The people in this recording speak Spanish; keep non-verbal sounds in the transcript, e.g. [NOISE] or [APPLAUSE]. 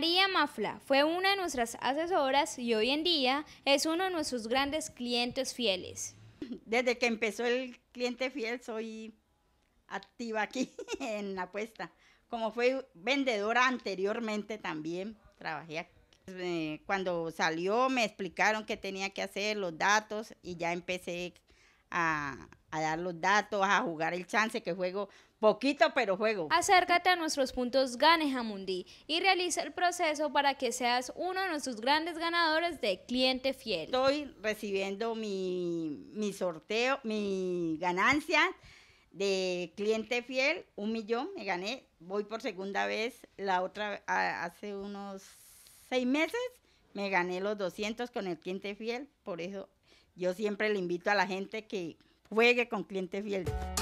María Mafla fue una de nuestras asesoras y hoy en día es uno de nuestros grandes clientes fieles. Desde que empezó el cliente fiel soy activa aquí [LAUGHS] en la apuesta. Como fue vendedora anteriormente también, trabajé aquí. Eh, cuando salió me explicaron qué tenía que hacer, los datos y ya empecé a, dar los datos, a jugar el chance, que juego poquito, pero juego. Acércate a nuestros puntos Ganes Jamundí y realiza el proceso para que seas uno de nuestros grandes ganadores de cliente fiel. Estoy recibiendo mi, sorteo, mi ganancia de cliente fiel, un millón me gané. Voy por segunda vez, la otra hace unos seis meses me gané los 200 con el cliente fiel, por eso yo siempre le invito a la gente que juegue con clientes fieles.